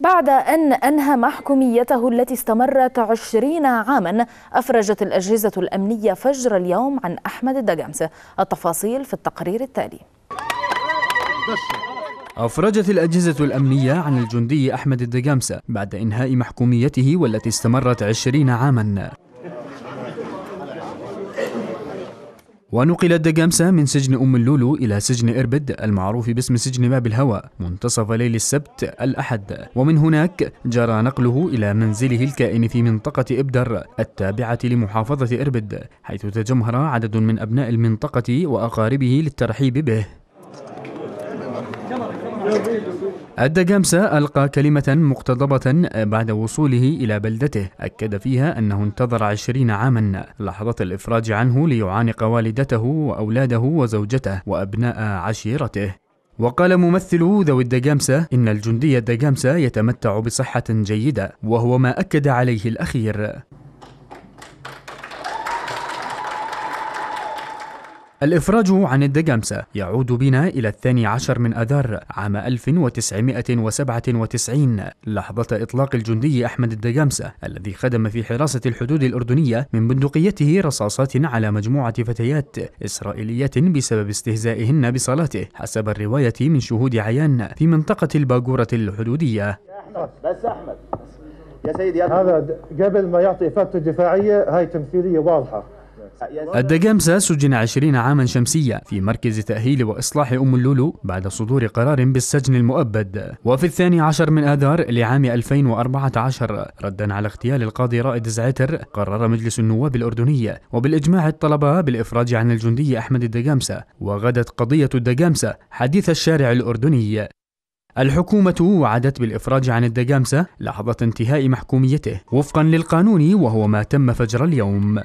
بعد أن أنهى محكوميته التي استمرت عشرين عاما أفرجت الأجهزة الأمنية فجر اليوم عن أحمد الدجامس التفاصيل في التقرير التالي أفرجت الأجهزة الأمنية عن الجندي أحمد الدجامسة بعد إنهاء محكوميته والتي استمرت عشرين عاما ونقلت الدجامسة من سجن أم اللولو إلى سجن إربد المعروف باسم سجن باب الهوى منتصف ليل السبت الأحد ومن هناك جرى نقله إلى منزله الكائن في منطقة إبدر التابعة لمحافظة إربد حيث تجمهر عدد من أبناء المنطقة وأقاربه للترحيب به أدى جامسة ألقى كلمة مقتضبة بعد وصوله إلى بلدته أكد فيها أنه انتظر عشرين عاما لحظة الإفراج عنه ليعانق والدته وأولاده وزوجته وأبناء عشيرته وقال ممثل ذوي الدجامسة إن الجندي الدجامسة يتمتع بصحة جيدة وهو ما أكد عليه الأخير الإفراج عن الدجامسة يعود بنا إلى الثاني عشر من أذار عام 1997 لحظة إطلاق الجندي أحمد الدجامسة الذي خدم في حراسة الحدود الأردنية من بندقيته رصاصات على مجموعة فتيات إسرائيلية بسبب استهزائهن بصلاته حسب الرواية من شهود عيان في منطقة الباجورة الحدودية بس أحمد يا سيدي هذا قبل ما يعطي إفادته دفاعية هاي تمثيلية واضحة الدقام سجن عشرين عاما شمسية في مركز تأهيل وإصلاح أم اللولو بعد صدور قرار بالسجن المؤبد وفي الثاني عشر من آذار لعام 2014 ردا على اغتيال القاضي رائد زعتر قرر مجلس النواب الأردني وبالإجماع الطلبة بالإفراج عن الجندي أحمد الدجامسة وغدت قضية الدجامسة حديث الشارع الأردني الحكومة وعدت بالإفراج عن الدقامسة لحظة انتهاء محكوميته وفقا للقانون وهو ما تم فجر اليوم